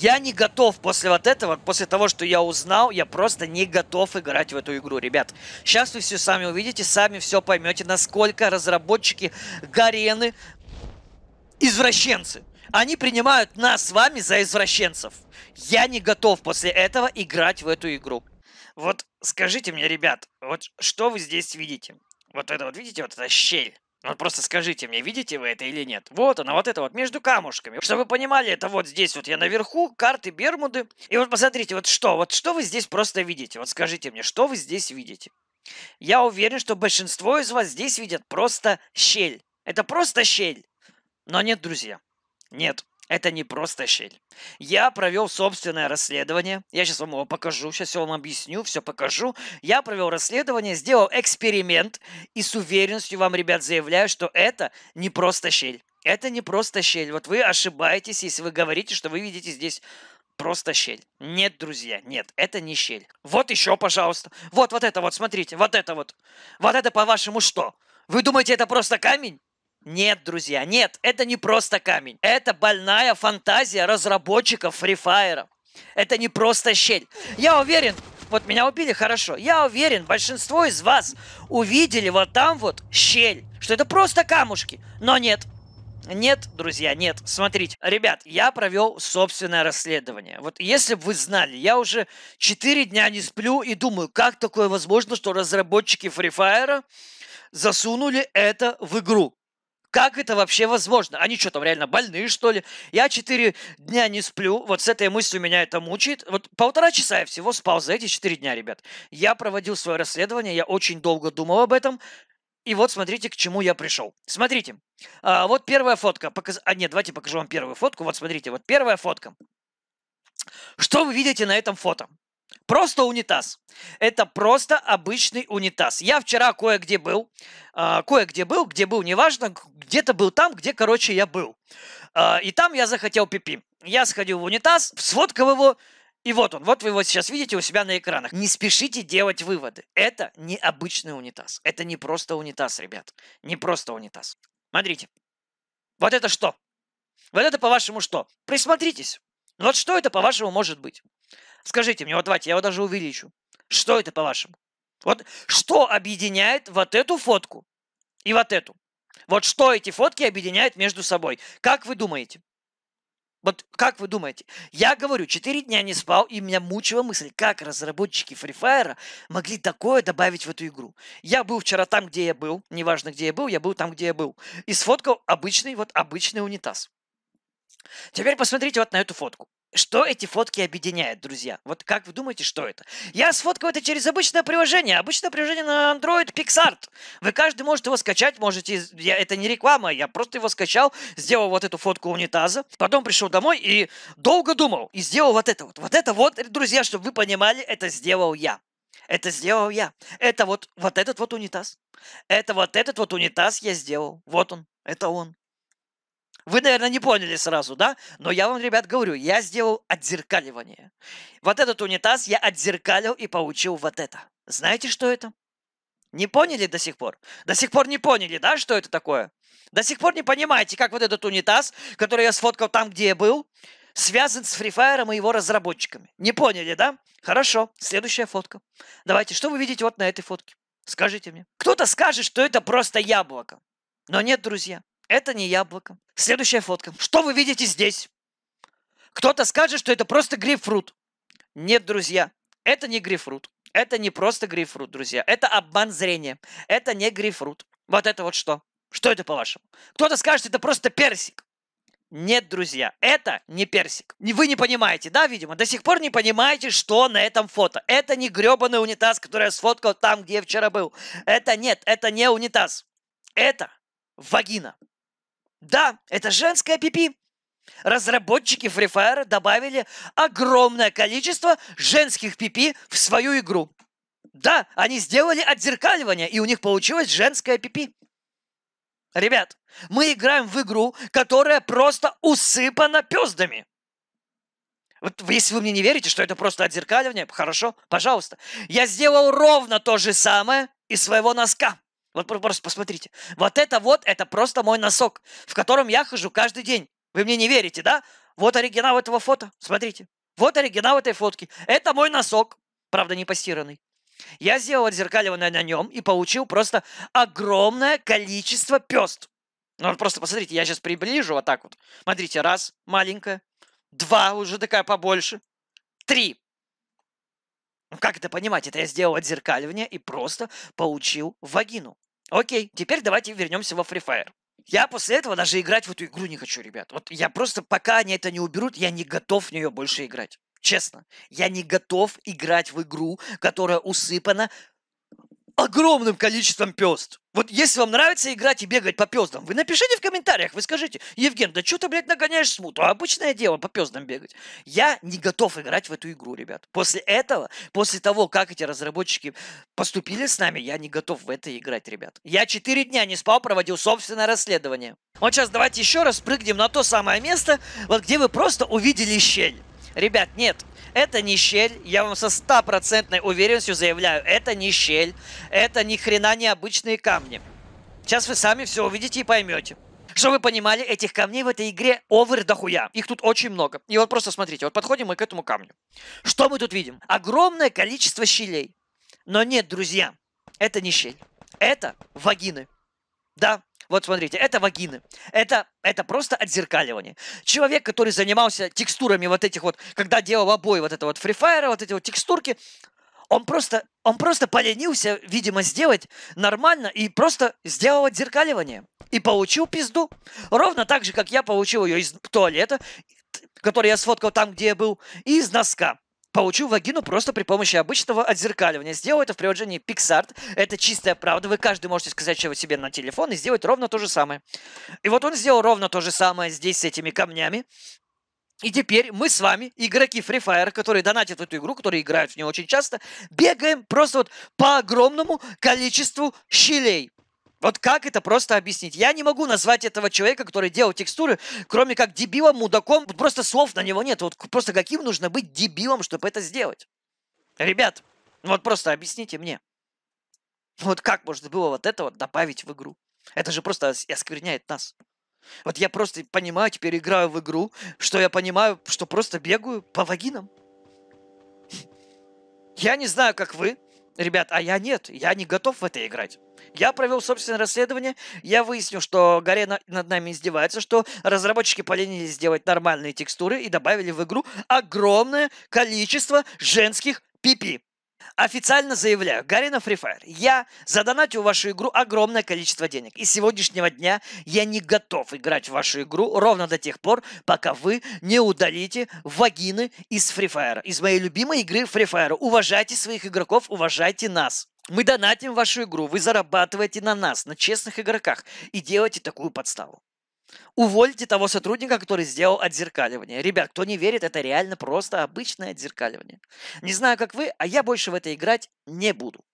Я не готов после вот этого, после того, что я узнал, я просто не готов играть в эту игру, ребят. Сейчас вы все сами увидите, сами все поймете, насколько разработчики Гарены извращенцы. Они принимают нас с вами за извращенцев. Я не готов после этого играть в эту игру. Вот скажите мне, ребят, вот что вы здесь видите? Вот это вот, видите, вот эта щель. Ну просто скажите мне, видите вы это или нет? Вот она, вот это вот, между камушками. Чтобы вы понимали, это вот здесь вот я наверху, карты Бермуды. И вот посмотрите, вот что, вот что вы здесь просто видите? Вот скажите мне, что вы здесь видите? Я уверен, что большинство из вас здесь видят просто щель. Это просто щель. Но нет, друзья, нет это не просто щель. Я провел собственное расследование. Я сейчас вам его покажу, сейчас я вам объясню, все покажу. Я провел расследование, сделал эксперимент и с уверенностью вам, ребят, заявляю, что это не просто щель. Это не просто щель. Вот вы ошибаетесь, если вы говорите, что вы видите здесь просто щель. Нет, друзья, нет, это не щель. Вот еще, пожалуйста. Вот, вот это вот, смотрите, вот это вот. Вот это, по-вашему, что? Вы думаете, это просто камень? Нет, друзья, нет, это не просто камень. Это больная фантазия разработчиков Free Fire. Это не просто щель. Я уверен, вот меня убили, хорошо. Я уверен, большинство из вас увидели вот там вот щель, что это просто камушки. Но нет, нет, друзья, нет. Смотрите, ребят, я провел собственное расследование. Вот если бы вы знали, я уже 4 дня не сплю и думаю, как такое возможно, что разработчики Free Fire засунули это в игру. Как это вообще возможно? Они что там, реально больные, что ли? Я четыре дня не сплю. Вот с этой мыслью меня это мучает. Вот полтора часа я всего спал за эти четыре дня, ребят. Я проводил свое расследование, я очень долго думал об этом. И вот смотрите, к чему я пришел. Смотрите, а, вот первая фотка. Показ... А нет, давайте покажу вам первую фотку. Вот смотрите, вот первая фотка. Что вы видите на этом фото? Просто унитаз. Это просто обычный унитаз. Я вчера кое-где был, а, кое-где был, где был, неважно, где-то был там, где, короче, я был. А, и там я захотел пипи. Я сходил в унитаз, сфоткал его, и вот он, вот вы его сейчас видите у себя на экранах. Не спешите делать выводы. Это не обычный унитаз. Это не просто унитаз, ребят. Не просто унитаз. Смотрите. Вот это что? Вот это, по-вашему, что? Присмотритесь. Вот что это, по-вашему, может быть? Скажите мне, вот давайте, я его даже увеличу. Что это по-вашему? Вот что объединяет вот эту фотку и вот эту? Вот что эти фотки объединяют между собой? Как вы думаете? Вот как вы думаете? Я говорю, 4 дня не спал, и меня мучила мысль, как разработчики Free Fire могли такое добавить в эту игру. Я был вчера там, где я был, неважно, где я был, я был там, где я был, и сфоткал обычный, вот обычный унитаз. Теперь посмотрите вот на эту фотку. Что эти фотки объединяет, друзья? Вот как вы думаете, что это? Я сфоткал это через обычное приложение. Обычное приложение на Android PixArt. Вы каждый может его скачать, можете... Я, это не реклама, я просто его скачал, сделал вот эту фотку унитаза, потом пришел домой и долго думал, и сделал вот это вот. Вот это вот, друзья, чтобы вы понимали, это сделал я. Это сделал я. Это вот, вот этот вот унитаз. Это вот этот вот унитаз я сделал. Вот он. Это он. Вы, наверное, не поняли сразу, да? Но я вам, ребят, говорю, я сделал отзеркаливание. Вот этот унитаз я отзеркалил и получил вот это. Знаете, что это? Не поняли до сих пор? До сих пор не поняли, да, что это такое? До сих пор не понимаете, как вот этот унитаз, который я сфоткал там, где я был, связан с Free Fire и его разработчиками. Не поняли, да? Хорошо, следующая фотка. Давайте, что вы видите вот на этой фотке? Скажите мне. Кто-то скажет, что это просто яблоко. Но нет, друзья, это не яблоко. Следующая фотка. Что вы видите здесь? Кто-то скажет, что это просто грейпфрут. Нет, друзья, это не грейпфрут. Это не просто грейпфрут, друзья. Это обман зрения. Это не грейпфрут. Вот это вот что? Что это по-вашему? Кто-то скажет, что это просто персик. Нет, друзья, это не персик. Вы не понимаете, да, видимо? До сих пор не понимаете, что на этом фото. Это не гребаный унитаз, который я сфоткал там, где я вчера был. Это нет, это не унитаз. Это вагина. Да, это женская пипи. Разработчики Free Fire добавили огромное количество женских пипи в свою игру. Да, они сделали отзеркаливание, и у них получилось женское пипи. Ребят, мы играем в игру, которая просто усыпана пездами. Вот если вы мне не верите, что это просто отзеркаливание, хорошо, пожалуйста. Я сделал ровно то же самое из своего носка. Вот ну, просто посмотрите. Вот это вот, это просто мой носок, в котором я хожу каждый день. Вы мне не верите, да? Вот оригинал этого фото. Смотрите. Вот оригинал этой фотки. Это мой носок. Правда, не постиранный. Я сделал отзеркаливание на нем и получил просто огромное количество пест. Ну, просто посмотрите, я сейчас приближу вот так вот. Смотрите, раз, маленькая. Два, уже такая побольше. Три. Ну, как это понимать? Это я сделал отзеркаливание и просто получил вагину. Окей, теперь давайте вернемся во Free Fire. Я после этого даже играть в эту игру не хочу, ребят. Вот я просто, пока они это не уберут, я не готов в нее больше играть. Честно, я не готов играть в игру, которая усыпана огромным количеством пёст. Вот если вам нравится играть и бегать по пёздам, вы напишите в комментариях, вы скажите, Евген, да что ты, блядь, нагоняешь смуту? Обычное дело по пёздам бегать. Я не готов играть в эту игру, ребят. После этого, после того, как эти разработчики поступили с нами, я не готов в это играть, ребят. Я четыре дня не спал, проводил собственное расследование. Вот сейчас давайте еще раз прыгнем на то самое место, вот где вы просто увидели щель. Ребят, нет, это не щель. Я вам со стопроцентной уверенностью заявляю, это не щель. Это ни хрена не обычные камни. Сейчас вы сами все увидите и поймете. Чтобы вы понимали, этих камней в этой игре овер дохуя. Их тут очень много. И вот просто смотрите, вот подходим мы к этому камню. Что мы тут видим? Огромное количество щелей. Но нет, друзья, это не щель. Это вагины. Да, вот смотрите, это вагины. Это, это просто отзеркаливание. Человек, который занимался текстурами вот этих вот, когда делал обои вот это вот фрифайра, вот эти вот текстурки, он просто, он просто поленился, видимо, сделать нормально и просто сделал отзеркаливание. И получил пизду. Ровно так же, как я получил ее из туалета, который я сфоткал там, где я был, и из носка получил вагину просто при помощи обычного отзеркаливания. Сделал это в приложении PixArt. Это чистая правда. Вы каждый можете сказать чего себе на телефон и сделать ровно то же самое. И вот он сделал ровно то же самое здесь с этими камнями. И теперь мы с вами, игроки Free Fire, которые донатят в эту игру, которые играют в нее очень часто, бегаем просто вот по огромному количеству щелей. Вот как это просто объяснить? Я не могу назвать этого человека, который делал текстуры, кроме как дебилом, мудаком. Просто слов на него нет. Вот просто каким нужно быть дебилом, чтобы это сделать? Ребят, ну вот просто объясните мне. Вот как можно было вот это вот добавить в игру? Это же просто оскверняет нас. Вот я просто понимаю, теперь играю в игру, что я понимаю, что просто бегаю по вагинам. Я не знаю, как вы, ребят, а я нет, я не готов в это играть. Я провел собственное расследование, я выяснил, что Горе на, над нами издевается, что разработчики поленились сделать нормальные текстуры и добавили в игру огромное количество женских пипи. -пи. Официально заявляю, Гарина Free Fire, я задонатил вашу игру огромное количество денег. И с сегодняшнего дня я не готов играть в вашу игру ровно до тех пор, пока вы не удалите вагины из Free Fire, из моей любимой игры Free Fire. Уважайте своих игроков, уважайте нас. Мы донатим вашу игру, вы зарабатываете на нас, на честных игроках и делаете такую подставу. Увольте того сотрудника, который сделал отзеркаливание. Ребят, кто не верит, это реально просто обычное отзеркаливание. Не знаю, как вы, а я больше в это играть не буду.